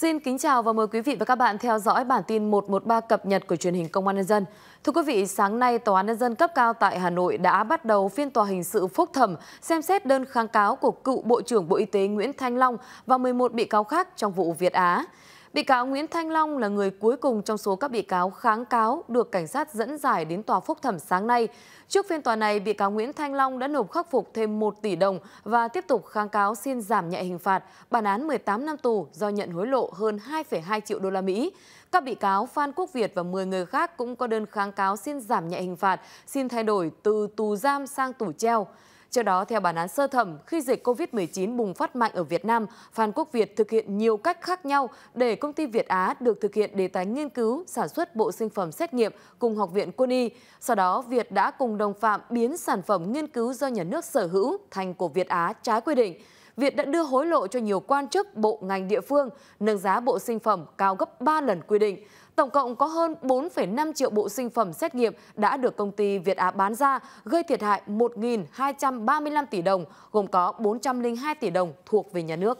Xin kính chào và mời quý vị và các bạn theo dõi bản tin 113 cập nhật của truyền hình Công an nhân dân. Thưa quý vị, sáng nay Tòa án nhân dân cấp cao tại Hà Nội đã bắt đầu phiên tòa hình sự phúc thẩm xem xét đơn kháng cáo của cựu Bộ trưởng Bộ Y tế Nguyễn Thanh Long và 11 bị cáo khác trong vụ Việt Á. Bị cáo Nguyễn Thanh Long là người cuối cùng trong số các bị cáo kháng cáo được cảnh sát dẫn giải đến tòa phúc thẩm sáng nay. Trước phiên tòa này, bị cáo Nguyễn Thanh Long đã nộp khắc phục thêm 1 tỷ đồng và tiếp tục kháng cáo xin giảm nhẹ hình phạt, bản án 18 năm tù do nhận hối lộ hơn 2,2 triệu đô la Mỹ. Các bị cáo Phan Quốc Việt và 10 người khác cũng có đơn kháng cáo xin giảm nhẹ hình phạt, xin thay đổi từ tù giam sang tù treo. Trước đó, theo bản án sơ thẩm, khi dịch COVID-19 bùng phát mạnh ở Việt Nam, Phan Quốc Việt thực hiện nhiều cách khác nhau để công ty Việt Á được thực hiện đề tài nghiên cứu sản xuất bộ sinh phẩm xét nghiệm cùng Học viện Quân y. Sau đó, Việt đã cùng đồng phạm biến sản phẩm nghiên cứu do nhà nước sở hữu thành của Việt Á trái quy định. Việt đã đưa hối lộ cho nhiều quan chức bộ ngành địa phương, nâng giá bộ sinh phẩm cao gấp 3 lần quy định. Tổng cộng có hơn 4,5 triệu bộ sinh phẩm xét nghiệm đã được công ty Việt Á bán ra, gây thiệt hại 1.235 tỷ đồng, gồm có 402 tỷ đồng thuộc về nhà nước.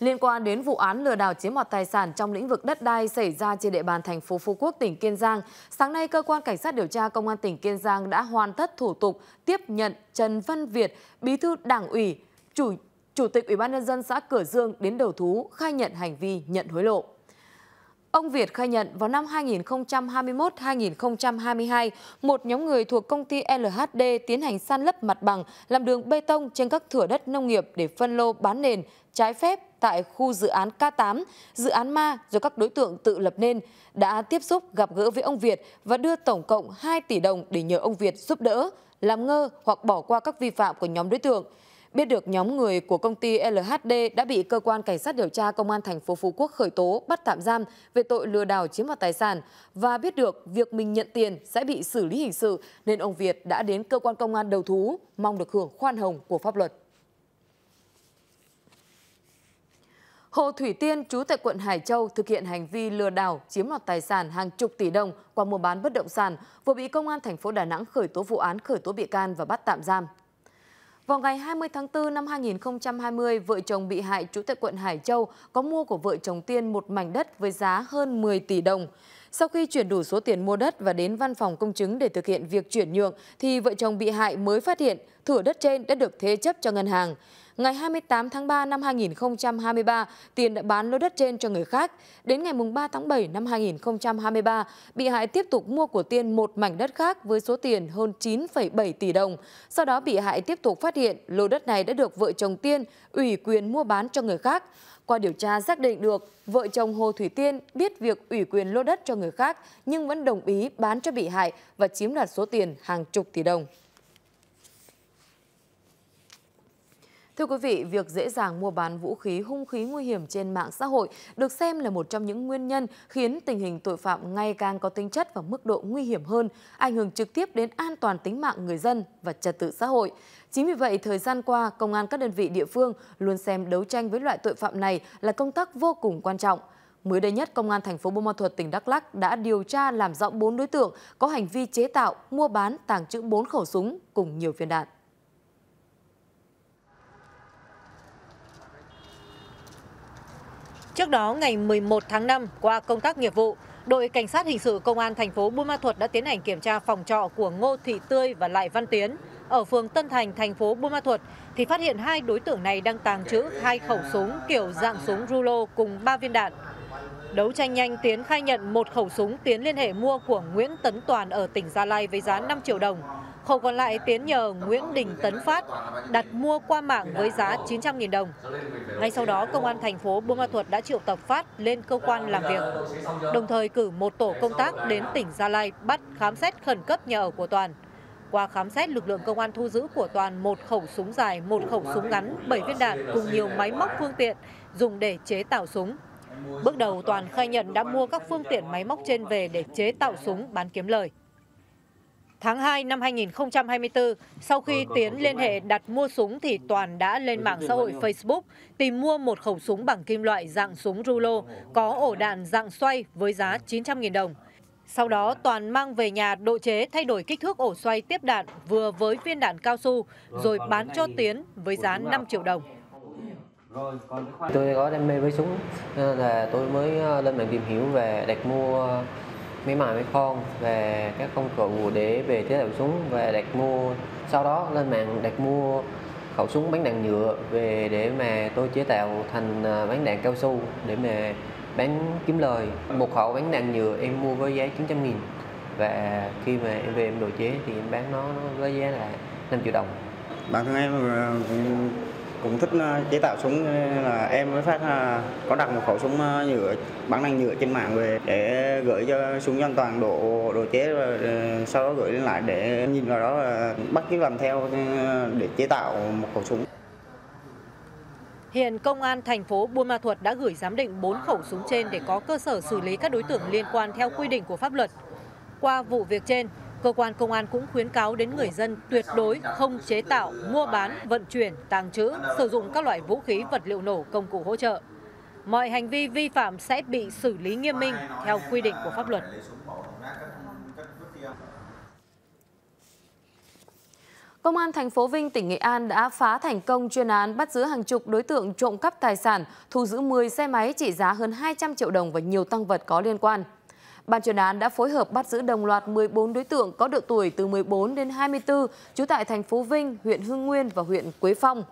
Liên quan đến vụ án lừa đảo chiếm đoạt tài sản trong lĩnh vực đất đai xảy ra trên địa bàn thành phố Phú Quốc, tỉnh Kiên Giang, sáng nay cơ quan cảnh sát điều tra công an tỉnh Kiên Giang đã hoàn tất thủ tục tiếp nhận Trần Văn Việt, bí thư đảng ủy, chủ Chủ tịch Ủy ban nhân dân xã Cửa Dương đến đầu thú khai nhận hành vi nhận hối lộ. Ông Việt khai nhận vào năm 2021-2022, một nhóm người thuộc công ty LHD tiến hành san lấp mặt bằng, làm đường bê tông trên các thửa đất nông nghiệp để phân lô bán nền trái phép tại khu dự án K8, dự án Ma do các đối tượng tự lập nên, đã tiếp xúc gặp gỡ với ông Việt và đưa tổng cộng 2 tỷ đồng để nhờ ông Việt giúp đỡ, làm ngơ hoặc bỏ qua các vi phạm của nhóm đối tượng. Biết được nhóm người của công ty LHD đã bị cơ quan cảnh sát điều tra công an thành phố Phú Quốc khởi tố bắt tạm giam về tội lừa đảo chiếm đoạt tài sản và biết được việc mình nhận tiền sẽ bị xử lý hình sự nên ông Việt đã đến cơ quan công an đầu thú mong được hưởng khoan hồng của pháp luật. Hồ Thủy Tiên, trú tại quận Hải Châu, thực hiện hành vi lừa đảo, chiếm đoạt tài sản hàng chục tỷ đồng qua mua bán bất động sản, vừa bị Công an thành phố Đà Nẵng khởi tố vụ án khởi tố bị can và bắt tạm giam. Vào ngày 20 tháng 4 năm 2020, vợ chồng bị hại trú tại quận Hải Châu có mua của vợ chồng Tiên một mảnh đất với giá hơn 10 tỷ đồng. Sau khi chuyển đủ số tiền mua đất và đến văn phòng công chứng để thực hiện việc chuyển nhượng, thì vợ chồng bị hại mới phát hiện thửa đất trên đã được thế chấp cho ngân hàng. Ngày 28 tháng 3 năm 2023, Tiền đã bán lô đất trên cho người khác. Đến ngày 3 tháng 7 năm 2023, bị hại tiếp tục mua của Tiên một mảnh đất khác với số tiền hơn 9,7 tỷ đồng. Sau đó bị hại tiếp tục phát hiện lô đất này đã được vợ chồng Tiên ủy quyền mua bán cho người khác. Qua điều tra xác định được, vợ chồng Hồ Thủy Tiên biết việc ủy quyền lô đất cho người khác nhưng vẫn đồng ý bán cho bị hại và chiếm đoạt số tiền hàng chục tỷ đồng. Thưa quý vị, việc dễ dàng mua bán vũ khí hung khí nguy hiểm trên mạng xã hội được xem là một trong những nguyên nhân khiến tình hình tội phạm ngày càng có tính chất và mức độ nguy hiểm hơn, ảnh hưởng trực tiếp đến an toàn tính mạng người dân và trật tự xã hội. Chính vì vậy, thời gian qua, công an các đơn vị địa phương luôn xem đấu tranh với loại tội phạm này là công tác vô cùng quan trọng. Mới đây nhất, Công an thành phố Buôn Ma Thuột, tỉnh Đắk Lắc đã điều tra làm rõ 4 đối tượng có hành vi chế tạo, mua bán, tàng trữ 4 khẩu súng cùng nhiều viên đạn. Trước đó, ngày 11 tháng 5, qua công tác nghiệp vụ, đội cảnh sát hình sự công an thành phố Buôn Ma Thuột đã tiến hành kiểm tra phòng trọ của Ngô Thị Tươi và Lại Văn Tiến ở phường Tân Thành, thành phố Buôn Ma Thuột thì phát hiện hai đối tượng này đang tàng trữ hai khẩu súng kiểu dạng súng rulo cùng ba viên đạn đấu tranh nhanh tiến khai nhận một khẩu súng tiến liên hệ mua của nguyễn tấn toàn ở tỉnh gia lai với giá năm triệu đồng khẩu còn lại tiến nhờ nguyễn đình tấn phát đặt mua qua mạng với giá chín trăm linh đồng ngay sau đó công an thành phố buôn ma thuật đã triệu tập phát lên cơ quan làm việc đồng thời cử một tổ công tác đến tỉnh gia lai bắt khám xét khẩn cấp nhà ở của toàn qua khám xét, lực lượng công an thu giữ của Toàn một khẩu súng dài, một khẩu súng ngắn, 7 viên đạn cùng nhiều máy móc phương tiện dùng để chế tạo súng. Bước đầu Toàn khai nhận đã mua các phương tiện máy móc trên về để chế tạo súng bán kiếm lời. Tháng 2 năm 2024, sau khi vâng, Tiến liên hệ đặt mua súng thì Toàn đã lên mạng xã hội Facebook tìm mua một khẩu súng bằng kim loại dạng súng rulo có ổ đạn dạng xoay với giá 900.000 đồng. Sau đó Toàn mang về nhà độ chế thay đổi kích thước ổ xoay tiếp đạn vừa với viên đạn cao su vâng, rồi bán cho Tiến với giá 5 triệu đồng tôi có đam mê với súng nên là tôi mới ờ, lên mạng tìm hiểu về đặt mua ờ, máy mài máy con về các công cụ để về chế tạo súng và đặt mua sau đó lên mạng đặt mua khẩu súng bắn đạn nhựa về để mà tôi chế tạo thành ờ, bắn đạn cao su để mà bán kiếm lời một khẩu bắn đạn nhựa em mua với giá 900 nghìn và khi mà em về em đồ chế thì em bán nó, nó với giá là 5 triệu đồng bản thân em cũng thích ờ, chế tạo súng ờ, là em mới phát ờ, có đặt một khẩu súng nhựa bắn năng nhựa trên mạng về để gửi cho súng an toàn độ đồ chế và sau đó gửi lại để nhìn vào đó là bắt cái làm theo để chế tạo một khẩu súng Hiện công an thành phố Buôn Ma Thuột đã gửi giám định 4 khẩu súng trên để có cơ sở xử lý các đối tượng liên quan theo quy định của pháp luật. Qua vụ việc trên, cơ quan công an cũng khuyến cáo đến người dân tuyệt đối không chế tạo mua bán vận chuyển tàng trữ sử dụng các loại vũ khí vật liệu nổ công cụ hỗ trợ mọi hành vi vi phạm sẽ bị xử lý nghiêm minh theo quy định của pháp luật Công an thành phố Vinh, tỉnh Nghệ An đã phá thành công chuyên án bắt giữ hàng chục đối tượng trộm cắp tài sản, thu giữ 10 xe máy trị giá hơn 200 triệu đồng và nhiều tăng vật có liên quan. Ban chuyên án đã phối hợp bắt giữ đồng loạt 14 đối tượng có độ tuổi từ 14 đến 24, trú tại thành phố Vinh, huyện Hưng Nguyên và huyện Quế Phong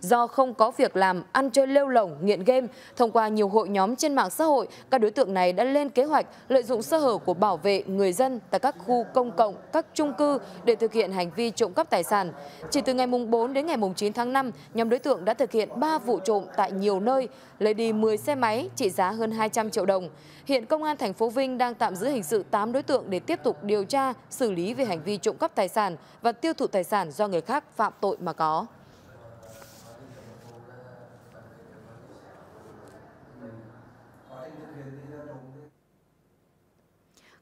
do không có việc làm ăn chơi lêu lỏng nghiện game thông qua nhiều hội nhóm trên mạng xã hội các đối tượng này đã lên kế hoạch lợi dụng sơ hở của bảo vệ người dân tại các khu công cộng các trung cư để thực hiện hành vi trộm cắp tài sản chỉ từ ngày 4 đến ngày 9 tháng 5 nhóm đối tượng đã thực hiện 3 vụ trộm tại nhiều nơi lấy đi 10 xe máy trị giá hơn 200 triệu đồng hiện công an thành phố Vinh đang tạm giữ hình sự 8 đối tượng để tiếp tục điều tra xử lý về hành vi trộm cắp tài sản và tiêu thụ tài sản do người khác phạm tội mà có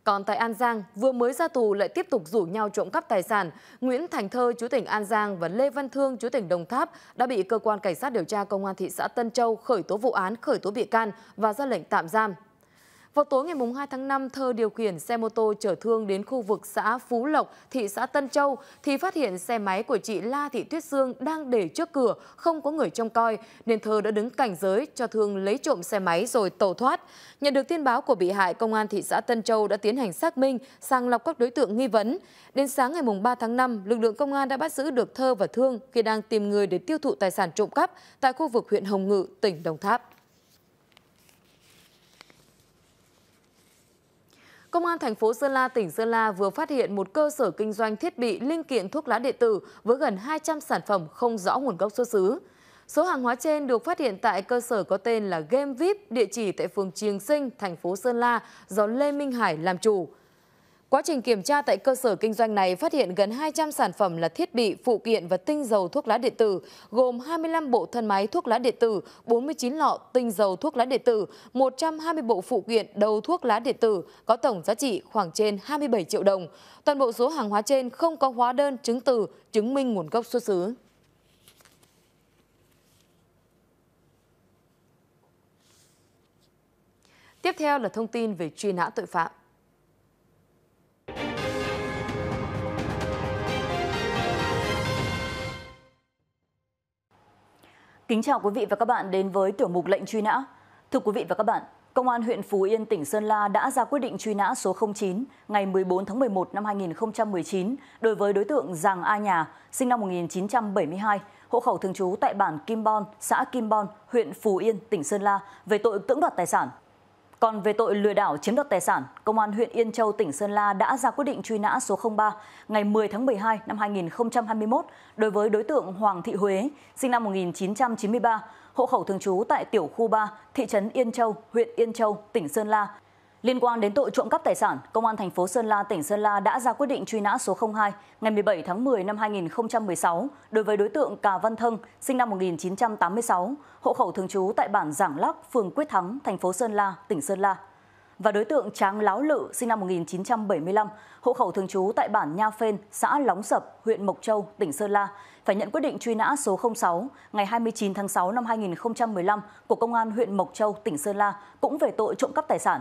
Còn tại An Giang, vừa mới ra tù lại tiếp tục rủ nhau trộm cắp tài sản. Nguyễn Thành Thơ, chú tỉnh An Giang và Lê Văn Thương, chú tỉnh Đồng Tháp đã bị cơ quan cảnh sát điều tra công an thị xã Tân Châu khởi tố vụ án, khởi tố bị can và ra lệnh tạm giam. Vào tối ngày 2 tháng 5, Thơ điều khiển xe mô tô chở thương đến khu vực xã Phú Lộc, thị xã Tân Châu thì phát hiện xe máy của chị La Thị Tuyết Dương đang để trước cửa, không có người trông coi, nên Thơ đã đứng cảnh giới cho thương lấy trộm xe máy rồi tẩu thoát. Nhận được tin báo của bị hại, công an thị xã Tân Châu đã tiến hành xác minh, sàng lọc các đối tượng nghi vấn. Đến sáng ngày 3 tháng 5, lực lượng công an đã bắt giữ được Thơ và Thương khi đang tìm người để tiêu thụ tài sản trộm cắp tại khu vực huyện Hồng Ngự, tỉnh Đồng Tháp. Công an thành phố Sơn La, tỉnh Sơn La vừa phát hiện một cơ sở kinh doanh thiết bị linh kiện thuốc lá điện tử với gần 200 sản phẩm không rõ nguồn gốc xuất xứ. Số hàng hóa trên được phát hiện tại cơ sở có tên là Game VIP, địa chỉ tại phường Triềng Sinh, thành phố Sơn La do Lê Minh Hải làm chủ quá trình kiểm tra tại cơ sở kinh doanh này phát hiện gần hai trăm sản phẩm là thiết bị phụ kiện và tinh dầu thuốc lá điện tử gồm hai mươi năm bộ thân máy thuốc lá điện tử bốn mươi chín lọ tinh dầu thuốc lá điện tử một trăm hai mươi bộ phụ kiện đầu thuốc lá điện tử có tổng giá trị khoảng trên hai mươi bảy triệu đồng toàn bộ số hàng hóa trên không có hóa đơn chứng từ chứng minh nguồn gốc xuất xứ Tiếp theo là thông tin về truy nã tội phạm. Kính chào quý vị và các bạn đến với tiểu mục lệnh truy nã. Thưa quý vị và các bạn, Công an huyện Phú Yên, tỉnh Sơn La đã ra quyết định truy nã số 09 ngày 14 tháng 11 năm 2019 đối với đối tượng Giàng A Nhà, sinh năm 1972, hộ khẩu thường trú tại bản Kim Bon, xã Kim Bon, huyện Phú Yên, tỉnh Sơn La về tội cưỡng đoạt tài sản. Còn về tội lừa đảo chiếm đoạt tài sản, Công an huyện Yên Châu, tỉnh Sơn La đã ra quyết định truy nã số 03 ngày 10 tháng 12 năm 2021 đối với đối tượng Hoàng Thị Huế, sinh năm 1993, hộ khẩu thường trú tại tiểu khu 3, thị trấn Yên Châu, huyện Yên Châu, tỉnh Sơn La, Liên quan đến tội trộm cắp tài sản, Công an thành phố Sơn La, tỉnh Sơn La đã ra quyết định truy nã số 02 ngày 17 tháng 10 năm 2016 đối với đối tượng Cà Văn Thân, sinh năm 1986, hộ khẩu thường trú tại bản Giảng Lắc, phường Quyết Thắng, thành phố Sơn La, tỉnh Sơn La. Và đối tượng Tráng Láo Lự, sinh năm 1975, hộ khẩu thường trú tại bản Nha Phên, xã Lóng Sập, huyện Mộc Châu, tỉnh Sơn La, phải nhận quyết định truy nã số 06 ngày 29 tháng 6 năm 2015 của Công an huyện Mộc Châu, tỉnh Sơn La cũng về tội trộm cắp tài sản